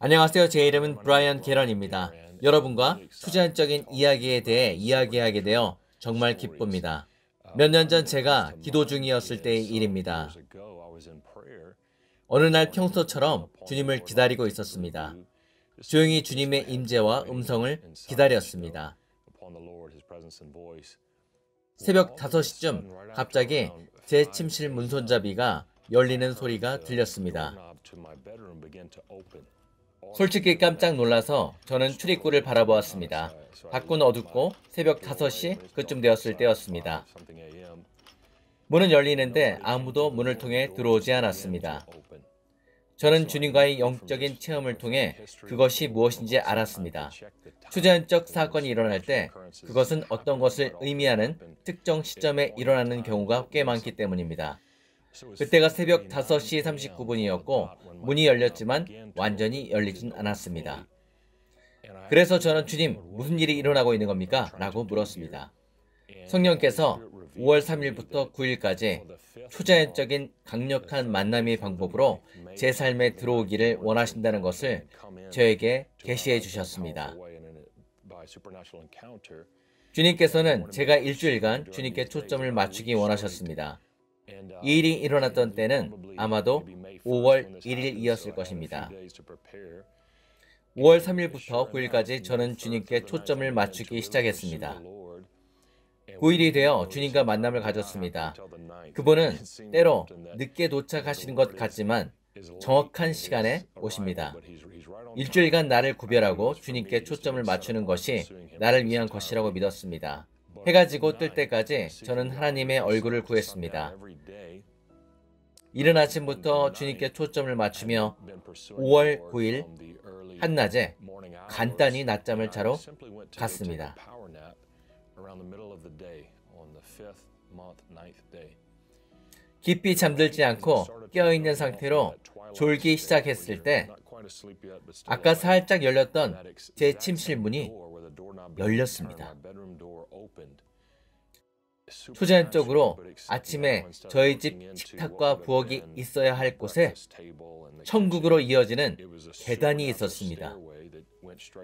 안녕하세요. 제 이름은 브라이언 게런입니다. 여러분과 투자적인 이야기에 대해 이야기하게 되어 정말 기쁩니다. 몇 년 전 제가 기도 중이었을 때의 일입니다. 어느 날 평소처럼 주님을 기다리고 있었습니다. 조용히 주님의 임재와 음성을 기다렸습니다. 새벽 5시쯤 갑자기 제 침실 문손잡이가 열리는 소리가 들렸습니다. 솔직히 깜짝 놀라서 저는 출입구를 바라보았습니다. 밖은 어둡고 새벽 5시 그쯤 되었을 때였습니다. 문은 열리는데 아무도 문을 통해 들어오지 않았습니다. 저는 주님과의 영적인 체험을 통해 그것이 무엇인지 알았습니다. 초자연적 사건이 일어날 때 그것은 어떤 것을 의미하는 특정 시점에 일어나는 경우가 꽤 많기 때문입니다. 그때가 새벽 5시 39분이었고 문이 열렸지만 완전히 열리진 않았습니다. 그래서 저는 주님, 무슨 일이 일어나고 있는 겁니까? 라고 물었습니다. 성령께서 5월 3일부터 9일까지 초자연적인 강력한 만남의 방법으로 제 삶에 들어오기를 원하신다는 것을 저에게 게시해 주셨습니다. 주님께서는 제가 일주일간 주님께 초점을 맞추기 원하셨습니다. Uh, 이 일이 일어났던 때는 아마도 5월 1일이었을 것입니다. 5월 3일부터 9일까지 저는 주님께 초점을 맞추기 시작했습니다. 9일이 되어 주님과 만남을 가졌습니다. 그분은 때로 늦게 도착하시는 것 같지만 정확한 시간에 오십니다. 일주일간 나를 구별하고 주님께 초점을 맞추는 것이 나를 위한 것이라고 믿었습니다. 해가 지고 뜰 때까지 저는 하나님의 얼굴을 구했습니다. 이른 아침부터 주님께 초점을 맞추며 5월 9일 한낮에 간단히 낮잠을 자러 갔습니다. 깊이 잠들지 않고 깨어있는 상태로 졸기 시작했을 때 아까 살짝 열렸던 제 침실 문이 열렸습니다. 초자연적으로 아침에 저희 집 식탁과 부엌이 있어야 할 곳에 천국으로 이어지는 계단이 있었습니다.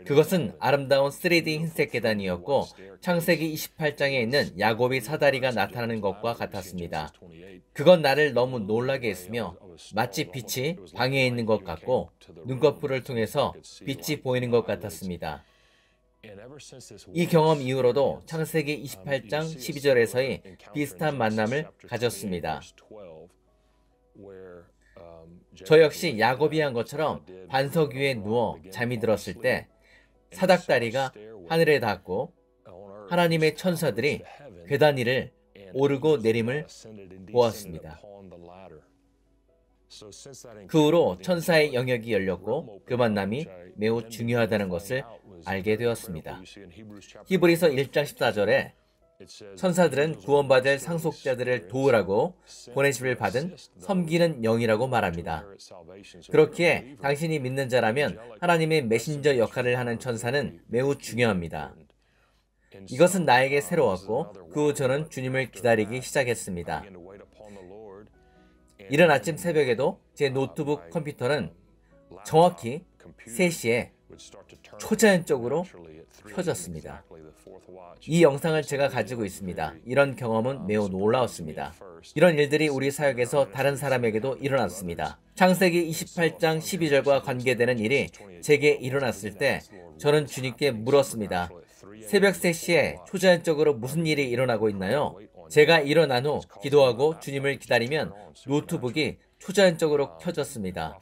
그것은 아름다운 3D 흰색 계단이었고 창세기 28장에 있는 야곱의 사다리가 나타나는 것과 같았습니다. 그건 나를 너무 놀라게 했으며 마치 빛이 방에 있는 것 같고 눈꺼풀을 통해서 빛이 보이는 것 같았습니다. 이 경험 이후로도 창세기 28장 um, 12절에서의 비슷한 만남을 가졌습니다. Um, 저 역시 야곱이 한 것처럼 반석 위에 누워 잠이 들었을 때 사닥다리가 하늘에 닿고 하나님의 천사들이 계단 위를 오르고 내림을 보았습니다. 그 후로 천사의 영역이 열렸고 그 만남이 매우 중요하다는 것을 알게 되었습니다. 히브리서 1장 14절에 천사들은 구원받을 상속자들을 도우라고 보내심을 받은 섬기는 영이라고 말합니다. 그렇기에 당신이 믿는 자라면 하나님의 메신저 역할을 하는 천사는 매우 중요합니다. 이것은 나에게 새로웠고 그 후 저는 주님을 기다리기 시작했습니다. 이른 아침 새벽에도 제 노트북 아, 컴퓨터는 정확히 3시에 초자연적으로 켜졌습니다. 이 영상을 제가 가지고 있습니다. 이런 경험은 um, 매우 놀라웠습니다. 이런 일들이 우리 사역에서 다른 사람에게도 일어났습니다. 창세기 28장 12절과 관계되는 일이 제게 일어났을 때 저는 주님께 물었습니다. 새벽 3시에 초자연적으로 무슨 일이 일어나고 있나요? 제가 일어난 후 기도하고 주님을 기다리면 노트북이 초자연적으로 켜졌습니다.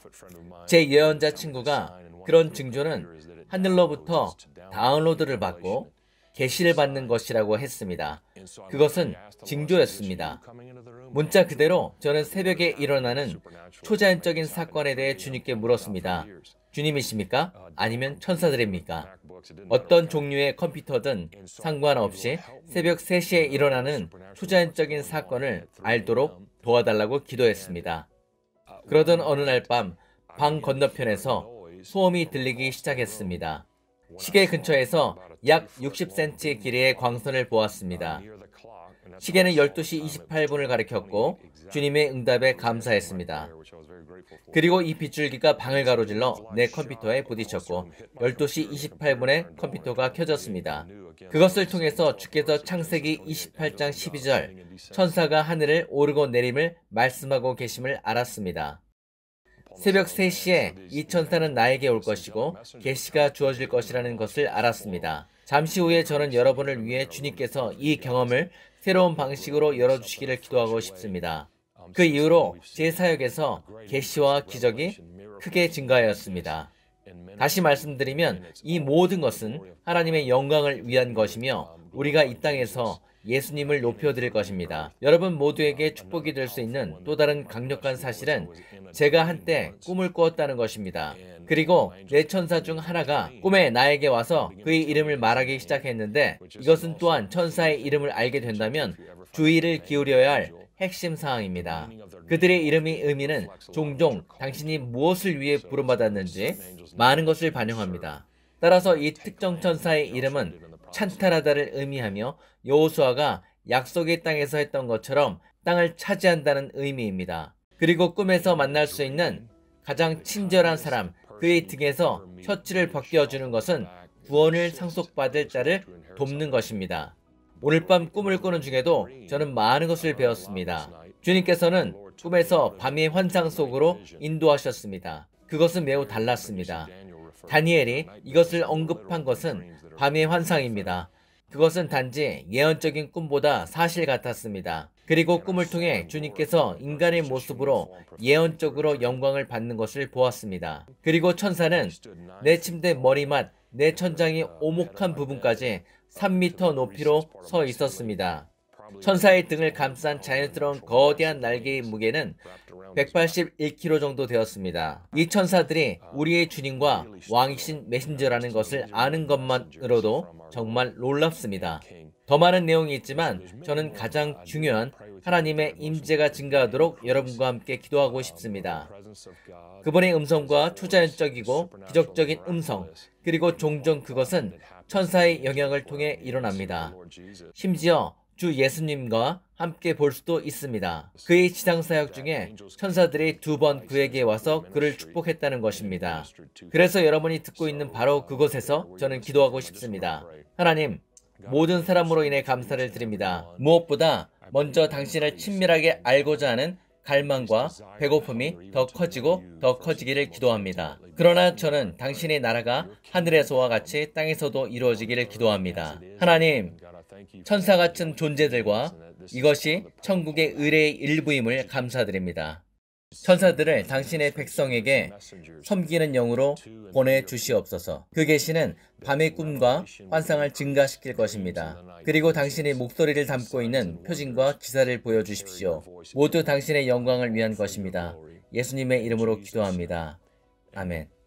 제 예언자 친구가 그런 징조는 하늘로부터 다운로드를 받고 계시를 받는 것이라고 했습니다. 그것은 징조였습니다. 문자 그대로 저는 새벽에 일어나는 초자연적인 사건에 대해 주님께 물었습니다. 주님이십니까? 어, 네. 아니면 천사들입니까? 네. 네. 어떤 종류의 컴퓨터든 상관없이 새벽 3시에 일어나는 초자연적인 사건을 알도록 도와달라고 기도했습니다. 그러던 어느 날 밤 방 건너편에서 소음이 들리기 시작했습니다. 시계 근처에서 약 60cm 길이의 광선을 보았습니다. 시계는 12시 28분을 가리켰고 주님의 응답에 감사했습니다. 그리고 이 빗줄기가 방을 가로질러 내 컴퓨터에 부딪혔고 12시 28분에 컴퓨터가 켜졌습니다. 그것을 통해서 주께서 창세기 28장 12절 천사가 하늘을 오르고 내림을 말씀하고 계심을 알았습니다. 새벽 3시에 이 천사는 나에게 올 것이고 계시가 주어질 것이라는 것을 알았습니다. 잠시 후에 저는 여러분을 위해 주님께서 이 경험을 새로운 방식으로 열어주시기를 기도하고 싶습니다. 그 이후로 제 사역에서 계시와 기적이 크게 증가하였습니다. 다시 말씀드리면 이 모든 것은 하나님의 영광을 위한 것이며 우리가 이 땅에서 예수님을 높여드릴 것입니다. 여러분 모두에게 축복이 될 수 있는 또 다른 강력한 사실은 제가 한때 꿈을 꾸었다는 것입니다. 그리고 내 천사 중 하나가 꿈에 나에게 와서 그의 이름을 말하기 시작했는데 이것은 또한 천사의 이름을 알게 된다면 주의를 기울여야 할 핵심 사항입니다. 그들의 이름의 의미는 종종 당신이 무엇을 위해 부름받았는지 많은 것을 반영합니다. 따라서 이 특정 천사의 이름은 찬탈하다를 의미하며 여호수아가 약속의 땅에서 했던 것처럼 땅을 차지한다는 의미입니다. 그리고 꿈에서 만날 수 있는 가장 그 친절한 사람 그의 등에서 셔츠를 벗겨주는 것은 구원을 상속받을 자를 돕는 것입니다. 오늘 밤 꿈을 꾸는 중에도 저는 많은 것을 배웠습니다. 주님께서는 꿈에서 밤의 환상 속으로 인도하셨습니다. 그것은 매우 달랐습니다. 다니엘이 이것을 언급한 것은 밤의 환상입니다. 그것은 단지 예언적인 꿈보다 사실 같았습니다. 그리고 꿈을 통해 주님께서 인간의 모습으로 예언적으로 영광을 받는 것을 보았습니다. 그리고 천사는 내 침대 머리맡, 내 천장의 오목한 부분까지 3미터 높이로 서 있었습니다. 천사의 등을 감싼 자연스러운 거대한 날개의 무게는 181kg 정도 되었습니다. 이 천사들이 우리의 주님과 왕이신 메신저라는 것을 아는 것만으로도 정말 놀랍습니다. 더 많은 내용이 있지만 저는 가장 중요한 하나님의 임재가 증가하도록 여러분과 함께 기도하고 싶습니다. 그분의 음성과 초자연적이고 기적적인 음성, 그리고 종종 그것은 천사의 영향을 통해 일어납니다. 심지어 주 예수님과 함께 볼 수도 있습니다. 그의 지상사역 중에 천사들이 두 번 그에게 와서 그를 축복했다는 것입니다. 그래서 여러분이 듣고 있는 바로 그곳에서 저는 기도하고 싶습니다. 하나님, 모든 사람으로 인해 감사를 드립니다. 무엇보다 먼저 당신을 친밀하게 알고자 하는 갈망과 배고픔이 더 커지고 더 커지기를 기도합니다. 그러나 저는 당신의 나라가 하늘에서와 같이 땅에서도 이루어지기를 기도합니다. 하나님, 천사 같은 존재들과 uh, 이것이 천국의 의뢰의 일부임을 감사드립니다. 천사들을 당신의 백성에게 섬기는 영으로 보내주시옵소서. 그 계시는 밤의 꿈과 환상을 증가시킬 것입니다. 그리고 당신의 목소리를 담고 있는 표징과 기사를 보여주십시오. 모두 당신의 영광을 위한 것입니다. 예수님의 이름으로 기도합니다. 아멘.